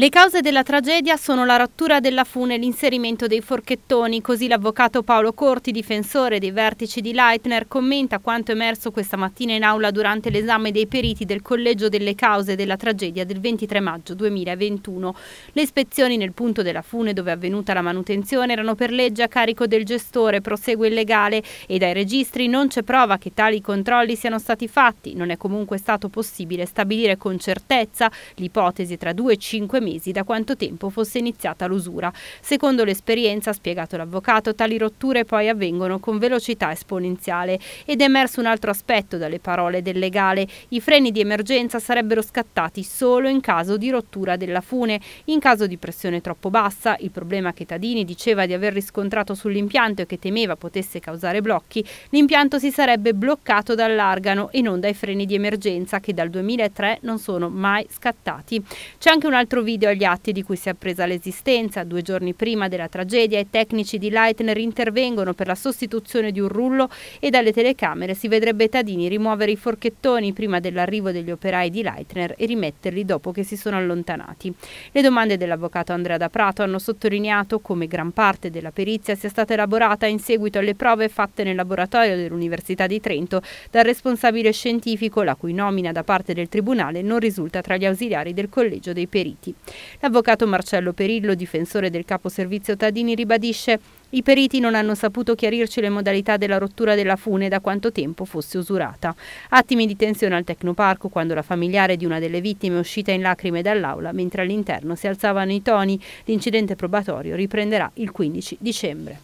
Le cause della tragedia sono la rottura della fune e l'inserimento dei forchettoni, così l'avvocato Paolo Corti, difensore dei vertici di Leitner, commenta quanto emerso questa mattina in aula durante l'esame dei periti del Collegio delle cause della tragedia del 23 maggio 2021. Le ispezioni nel punto della fune dove è avvenuta la manutenzione erano per legge a carico del gestore, prosegue il legale, e dai registri non c'è prova che tali controlli siano stati fatti. Non è comunque stato possibile stabilire con certezza l'ipotesi tra 2 e 5 mila mesi da quanto tempo fosse iniziata l'usura. Secondo l'esperienza, ha spiegato l'avvocato, tali rotture poi avvengono con velocità esponenziale ed è emerso un altro aspetto dalle parole del legale. I freni di emergenza sarebbero scattati solo in caso di rottura della fune, in caso di pressione troppo bassa, il problema che Tadini diceva di aver riscontrato sull'impianto e che temeva potesse causare blocchi, l'impianto si sarebbe bloccato dall'argano e non dai freni di emergenza che dal 2003 non sono mai scattati. C'è anche un altro video video agli atti di cui si è appresa l'esistenza. Due giorni prima della tragedia i tecnici di Leitner intervengono per la sostituzione di un rullo e dalle telecamere si vedrebbe Tadini rimuovere i forchettoni prima dell'arrivo degli operai di Leitner e rimetterli dopo che si sono allontanati. Le domande dell'avvocato Andrea da Prato hanno sottolineato come gran parte della perizia sia stata elaborata in seguito alle prove fatte nel laboratorio dell'Università di Trento dal responsabile scientifico la cui nomina da parte del Tribunale non risulta tra gli ausiliari del Collegio dei Periti. L'avvocato Marcello Perillo, difensore del capo servizio Tadini, ribadisce i periti non hanno saputo chiarirci le modalità della rottura della fune e da quanto tempo fosse usurata. Attimi di tensione al Tecnoparco quando la familiare di una delle vittime è uscita in lacrime dall'aula mentre all'interno si alzavano i toni. L'incidente probatorio riprenderà il 15 dicembre.